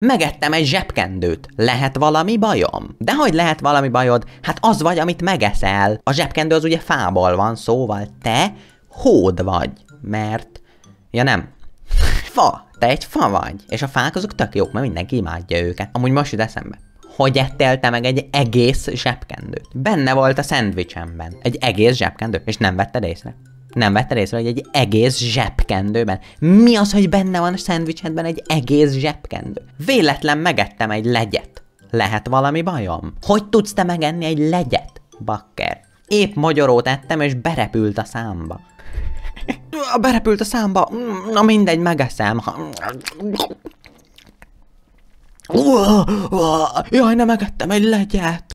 Megettem egy zsebkendőt. Lehet valami bajom? De hogy lehet valami bajod? Hát az vagy, amit megeszel. A zsebkendő az ugye fából van, szóval te hód vagy. Mert... Ja nem. Fa. Te egy fa vagy. És a fák azok tök jók, mert mindenki imádja őket. Amúgy most jut eszembe hogy ettél te meg egy egész zsebkendőt. Benne volt a szendvicsemben. Egy egész zsebkendő, és nem vetted észre. Nem vette részt, hogy egy egész zsebkendőben. Mi az, hogy benne van a szendvicsedben egy egész zsebkendő? Véletlen megettem egy legyet. Lehet valami bajom? Hogy tudsz te megenni egy legyet, bakker? Épp magyarót ettem, és berepült a számba. berepült a számba. Mm, na mindegy, megeszem. Jaj, nem megettem egy legyet.